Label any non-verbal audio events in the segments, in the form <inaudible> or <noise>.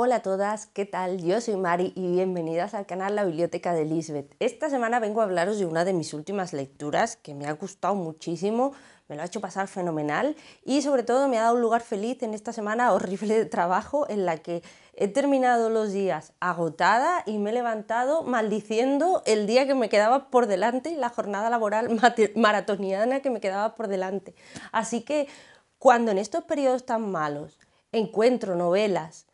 Hola a todas, ¿qué tal? Yo soy Mari y bienvenidas al canal La Biblioteca de Lisbeth. Esta semana vengo a hablaros de una de mis últimas lecturas que me ha gustado muchísimo, me lo ha hecho pasar fenomenal y sobre todo me ha dado un lugar feliz en esta semana <laughs> horrible de trabajo en la que he terminado los días agotada y me he levantado maldiciendo el día que me quedaba por delante, la jornada laboral <laughs> maratoniana que me quedaba por delante. Así que cuando en estos periodos tan malos encuentro novelas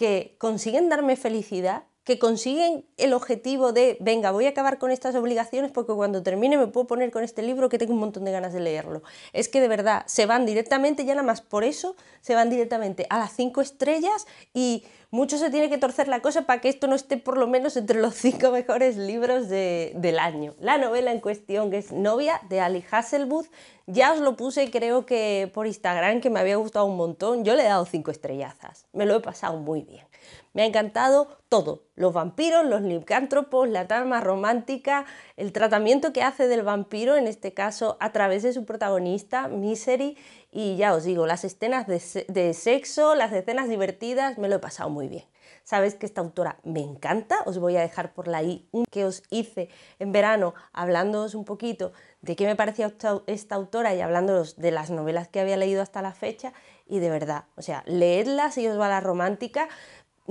que consiguen darme felicidad que consiguen el objetivo de, venga, voy a acabar con estas obligaciones porque cuando termine me puedo poner con este libro que tengo un montón de ganas de leerlo. Es que de verdad, se van directamente, ya nada más por eso, se van directamente a las cinco estrellas y mucho se tiene que torcer la cosa para que esto no esté por lo menos entre los cinco mejores libros del año. La novela en cuestión que es Novia de Ali Hasselwood, ya os lo puse creo que por Instagram que me había gustado un montón, yo le he dado cinco estrellazas, me lo he pasado muy bien. Me ha encantado todo, los vampiros, los licántropos, la trama romántica, el tratamiento que hace del vampiro, en este caso a través de su protagonista, Misery, y ya os digo, las escenas de, sexo, las escenas divertidas, me lo he pasado muy bien. Sabéis que esta autora me encanta, os voy a dejar por la ahí un que os hice en verano hablándoos un poquito de qué me parecía esta autora y hablándoos de las novelas que había leído hasta la fecha y de verdad, o sea, leedlas si os va la romántica,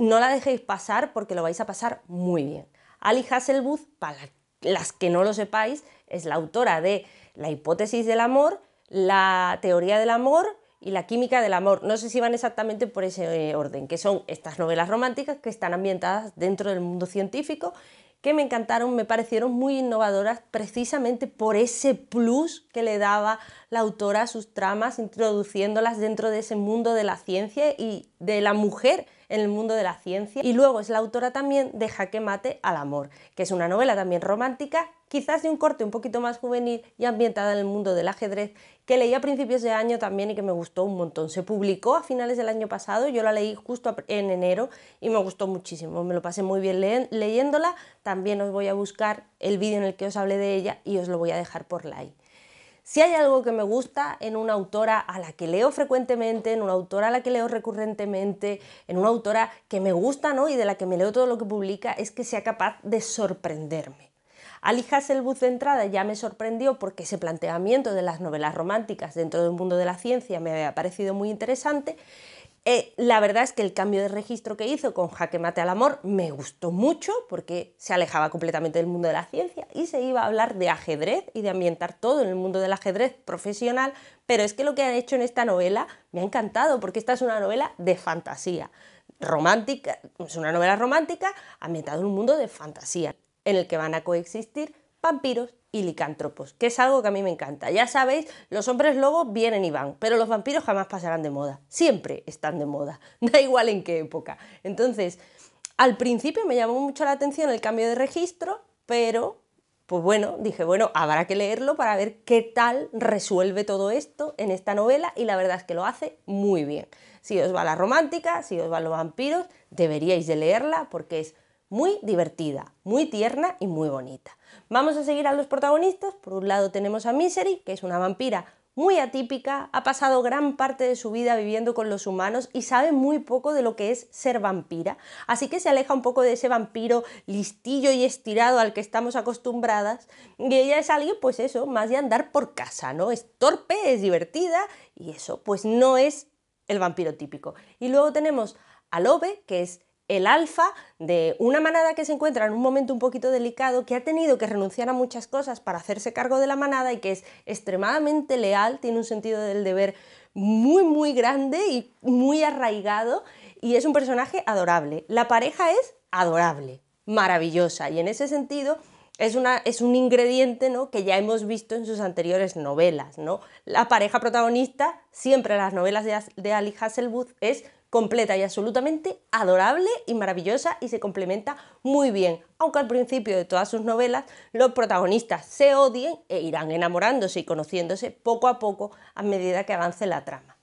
no la dejéis pasar porque lo vais a pasar muy bien. Ali Hasselbooth, para las que no lo sepáis, es la autora de La hipótesis del amor, La teoría del amor y La química del amor. No sé si van exactamente por ese eh, orden, que son estas novelas románticas que están ambientadas dentro del mundo científico, que me encantaron, me parecieron muy innovadoras precisamente por ese plus que le daba la autora a sus tramas, introduciéndolas dentro de ese mundo de la ciencia y de la mujer en el mundo de la ciencia. Y luego es la autora también de Jaque Mate al Amor, que es una novela también romántica, quizás de un corte un poquito más juvenil y ambientada en el mundo del ajedrez, que leí a principios de año también y que me gustó un montón. Se publicó a finales del año pasado, yo la leí justo en enero y me gustó muchísimo, me lo pasé muy bien leyéndola. También os voy a buscar el vídeo en el que os hablé de ella y os lo voy a dejar por like. Si hay algo que me gusta en una autora a la que leo frecuentemente, en una autora a la que leo recurrentemente, en una autora que me gusta ¿no? y de la que me leo todo lo que publica, es que sea capaz de sorprenderme. Ali Hasselbuth de entrada ya me sorprendió porque ese planteamiento de las novelas románticas dentro del mundo de la ciencia me había parecido muy interesante eh, la verdad es que el cambio de registro que hizo con Jaque Mate al Amor me gustó mucho porque se alejaba completamente del mundo de la ciencia y se iba a hablar de ajedrez y de ambientar todo en el mundo del ajedrez profesional, pero es que lo que han hecho en esta novela me ha encantado porque esta es una novela de fantasía, romántica, es una novela romántica ambientada en un mundo de fantasía en el que van a coexistir vampiros, y licántropos, que es algo que a mí me encanta. Ya sabéis, los hombres lobos vienen y van, pero los vampiros jamás pasarán de moda, siempre están de moda, <laughs> da igual en qué época. Entonces, al principio me llamó mucho la atención el cambio de registro, pero pues bueno, dije, bueno, habrá que leerlo para ver qué tal resuelve todo esto en esta novela y la verdad es que lo hace muy bien. Si os va la romántica, si os van los vampiros, deberíais de leerla porque es muy divertida, muy tierna y muy bonita. Vamos a seguir a los protagonistas. Por un lado tenemos a Misery, que es una vampira muy atípica, ha pasado gran parte de su vida viviendo con los humanos y sabe muy poco de lo que es ser vampira, así que se aleja un poco de ese vampiro listillo y estirado al que estamos acostumbradas, y ella es alguien, pues eso, más de andar por casa, ¿no? Es torpe, es divertida, y eso, pues no es el vampiro típico. Y luego tenemos a Lobe, que es el alfa de una manada que se encuentra en un momento un poquito delicado, que ha tenido que renunciar a muchas cosas para hacerse cargo de la manada y que es extremadamente leal, tiene un sentido del deber muy, muy grande y muy arraigado y es un personaje adorable. La pareja es adorable, maravillosa y en ese sentido... Es, una, es un ingrediente ¿no? que ya hemos visto en sus anteriores novelas. ¿no? La pareja protagonista, siempre en las novelas de, de Ali Hasselwood, es completa y absolutamente adorable y maravillosa y se complementa muy bien, aunque al principio de todas sus novelas los protagonistas se odien e irán enamorándose y conociéndose poco a poco a medida que avance la trama.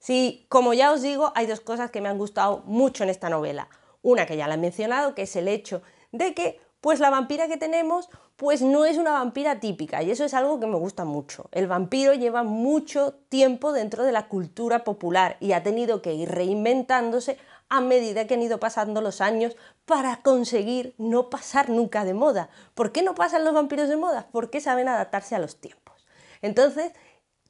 Sí, como ya os digo, hay dos cosas que me han gustado mucho en esta novela. Una que ya la he mencionado, que es el hecho de que pues la vampira que tenemos pues no es una vampira típica y eso es algo que me gusta mucho. El vampiro lleva mucho tiempo dentro de la cultura popular y ha tenido que ir reinventándose a medida que han ido pasando los años para conseguir no pasar nunca de moda. ¿Por qué no pasan los vampiros de moda? Porque saben adaptarse a los tiempos. Entonces,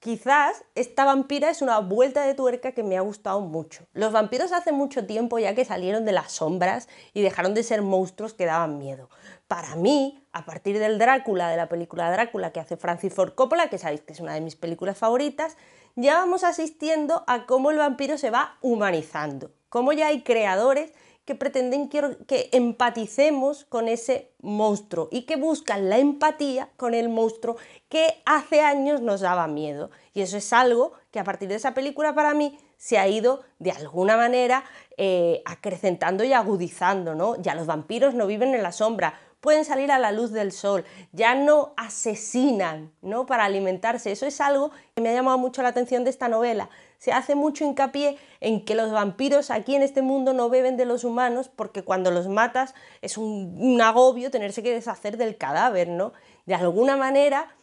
quizás esta vampira es una vuelta de tuerca que me ha gustado mucho. Los vampiros hace mucho tiempo ya que salieron de las sombras y dejaron de ser monstruos que daban miedo. Para mí, a partir del Drácula, de la película Drácula que hace Francis Ford Coppola, que sabéis que es una de mis películas favoritas, ya vamos asistiendo a cómo el vampiro se va humanizando, cómo ya hay creadores que pretenden que, empaticemos con ese monstruo y que buscan la empatía con el monstruo que hace años nos daba miedo. Y eso es algo que a partir de esa película para mí se ha ido de alguna manera eh, acrecentando y agudizando, ¿no? Ya los vampiros no viven en la sombra, pueden salir a la luz del sol, ya no asesinan, ¿no? Para alimentarse. Eso es algo que me ha llamado mucho la atención de esta novela, se hace mucho hincapié en que los vampiros aquí en este mundo no beben de los humanos porque cuando los matas es un, agobio tenerse que deshacer del cadáver, ¿no? De alguna manera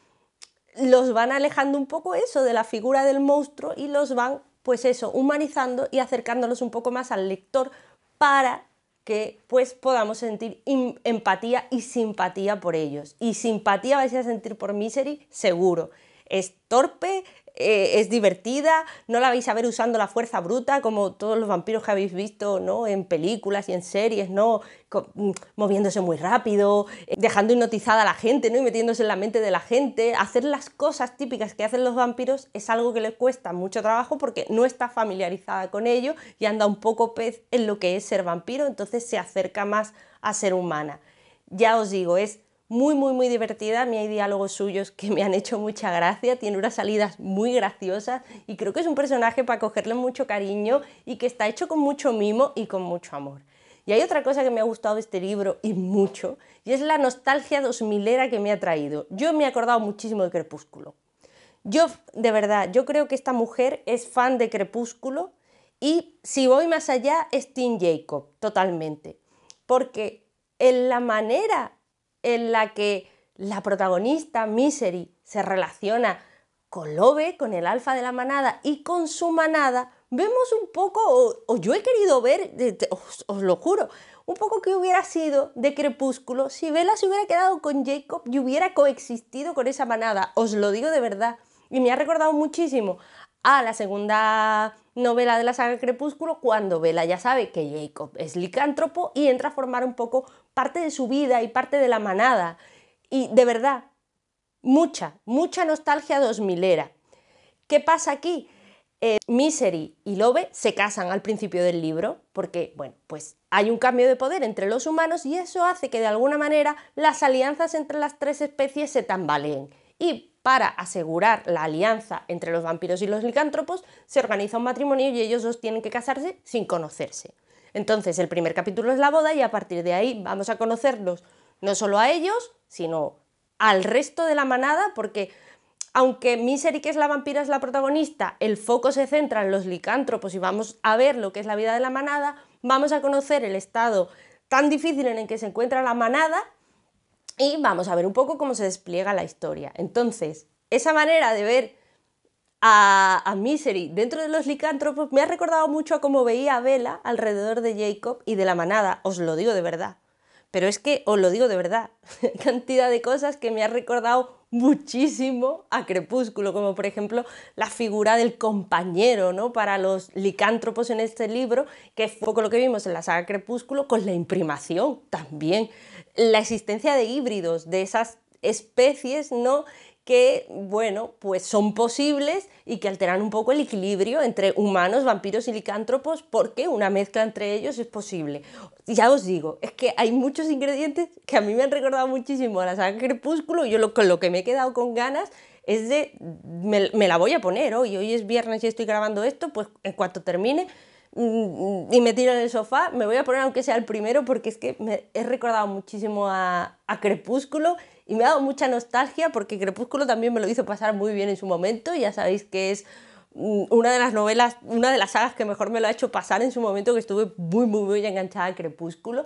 los van alejando un poco eso de la figura del monstruo y los van, pues eso, humanizando y acercándolos un poco más al lector para que pues podamos sentir empatía y simpatía por ellos. Y simpatía vais a sentir por Misery, seguro es torpe, eh, es divertida, no la vais a ver usando la fuerza bruta como todos los vampiros que habéis visto ¿no? en películas y en series, ¿no? Mm, moviéndose muy rápido, eh, dejando hipnotizada a la gente ¿no? y metiéndose en la mente de la gente. Hacer las cosas típicas que hacen los vampiros es algo que le cuesta mucho trabajo porque no está familiarizada con ello y anda un poco pez en lo que es ser vampiro, entonces se acerca más a ser humana. Ya os digo, es muy, muy, muy divertida. A hay diálogos suyos que me han hecho mucha gracia, tiene unas salidas muy graciosas y creo que es un personaje para cogerle mucho cariño y que está hecho con mucho mimo y con mucho amor. Y hay otra cosa que me ha gustado de este libro y mucho, y es la nostalgia dos que me ha traído. Yo me he acordado muchísimo de Crepúsculo. Yo, de verdad, yo creo que esta mujer es fan de Crepúsculo y si voy más allá es Tim Jacob, totalmente. Porque en la manera en la que la protagonista, Misery, se relaciona con Lobe, con el alfa de la manada y con su manada, vemos un poco, o, yo he querido ver, os, lo juro, un poco que hubiera sido de Crepúsculo si Bella se hubiera quedado con Jacob y hubiera coexistido con esa manada, os lo digo de verdad. Y me ha recordado muchísimo a la segunda novela de la saga Crepúsculo, cuando Bella ya sabe que Jacob es licántropo y entra a formar un poco parte de su vida y parte de la manada. Y de verdad, mucha, mucha nostalgia dos milera. ¿Qué pasa aquí? Eh, Misery y Love se casan al principio del libro porque, bueno, pues hay un cambio de poder entre los humanos y eso hace que de alguna manera las alianzas entre las tres especies se tambaleen. Y para asegurar la alianza entre los vampiros y los licántropos, se organiza un matrimonio y ellos dos tienen que casarse sin conocerse. Entonces, el primer capítulo es la boda y a partir de ahí vamos a conocerlos no solo a ellos, sino al resto de la manada, porque aunque Misery, que es la vampira, es la protagonista, el foco se centra en los licántropos y vamos a ver lo que es la vida de la manada, vamos a conocer el estado tan difícil en el que se encuentra la manada y vamos a ver un poco cómo se despliega la historia. Entonces, esa manera de ver a, a, Misery dentro de los licántropos me ha recordado mucho a cómo veía a Vela alrededor de Jacob y de la manada, os lo digo de verdad. Pero es que, os lo digo de verdad, <laughs> cantidad de cosas que me ha recordado muchísimo a Crepúsculo, como por ejemplo la figura del compañero, ¿no? Para los licántropos en este libro, que fue poco lo que vimos en la saga Crepúsculo, con la imprimación también. La existencia de híbridos, de esas especies, ¿no? que, bueno, pues son posibles y que alteran un poco el equilibrio entre humanos, vampiros y licántropos, porque una mezcla entre ellos es posible. Ya os digo, es que hay muchos ingredientes que a mí me han recordado muchísimo a la saga Crepúsculo, y yo lo, con lo que me he quedado con ganas es de, me, la voy a poner hoy, hoy es viernes y estoy grabando esto, pues en cuanto termine mm, y me tiro en el sofá, me voy a poner aunque sea el primero porque es que me he recordado muchísimo a, a Crepúsculo y me ha dado mucha nostalgia porque Crepúsculo también me lo hizo pasar muy bien en su momento, ya sabéis que es mm, una de las novelas, una de las sagas que mejor me lo ha hecho pasar en su momento, que estuve muy, muy, muy enganchada a Crepúsculo.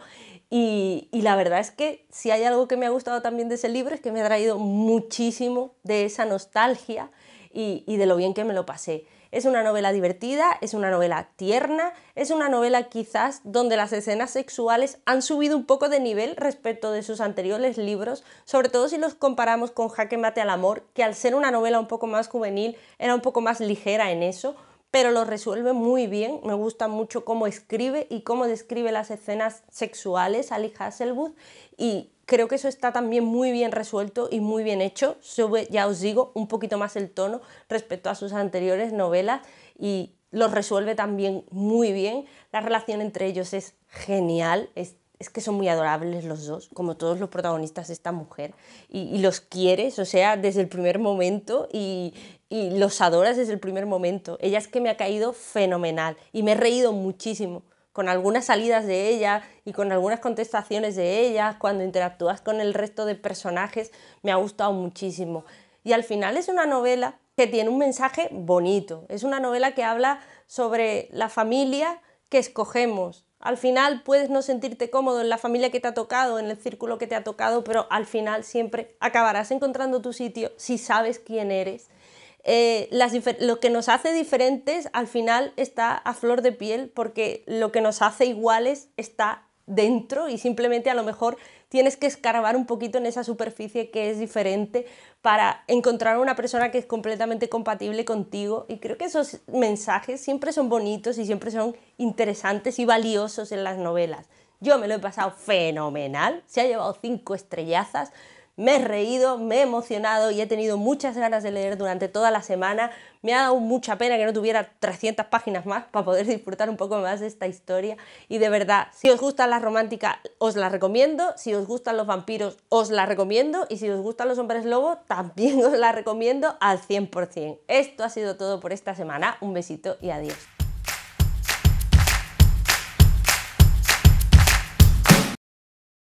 Y, y, la verdad es que si hay algo que me ha gustado también de ese libro es que me ha traído muchísimo de esa nostalgia y, y de lo bien que me lo pasé. Es una novela divertida, es una novela tierna, es una novela quizás donde las escenas sexuales han subido un poco de nivel respecto de sus anteriores libros, sobre todo si los comparamos con Jaque Mate al Amor, que al ser una novela un poco más juvenil era un poco más ligera en eso, pero lo resuelve muy bien. Me gusta mucho cómo escribe y cómo describe las escenas sexuales Ali Hasselwood y Creo que eso está también muy bien resuelto y muy bien hecho. Sube, ya os digo, un poquito más el tono respecto a sus anteriores novelas y los resuelve también muy bien. La relación entre ellos es genial, es, que son muy adorables los dos, como todos los protagonistas de esta mujer, y, los quieres, o sea, desde el primer momento, y los adoras desde el primer momento. Ella es que me ha caído fenomenal y me he reído muchísimo con algunas salidas de ella y con algunas contestaciones de ella, cuando interactúas con el resto de personajes, me ha gustado muchísimo. Y al final es una novela que tiene un mensaje bonito, es una novela que habla sobre la familia que escogemos. Al final puedes no sentirte cómodo en la familia que te ha tocado, en el círculo que te ha tocado, pero al final siempre acabarás encontrando tu sitio si sabes quién eres eh, lo que nos hace diferentes al final está a flor de piel porque lo que nos hace iguales está dentro y simplemente a lo mejor tienes que escarbar un poquito en esa superficie que es diferente para encontrar una persona que es completamente compatible contigo y creo que esos mensajes siempre son bonitos y siempre son interesantes y valiosos en las novelas. Yo me lo he pasado fenomenal, se ha llevado cinco estrellazas, me he reído, me he emocionado y he tenido muchas ganas de leer durante toda la semana. Me ha dado mucha pena que no tuviera 300 páginas más para poder <laughs> disfrutar un poco más de esta historia. Y de verdad, si os gusta la romántica, os la recomiendo. Si os gustan los vampiros, os la recomiendo. Y si os gustan los hombres lobo, también <laughs> os la recomiendo al 100%. Esto ha sido todo por esta semana. Un besito y adiós.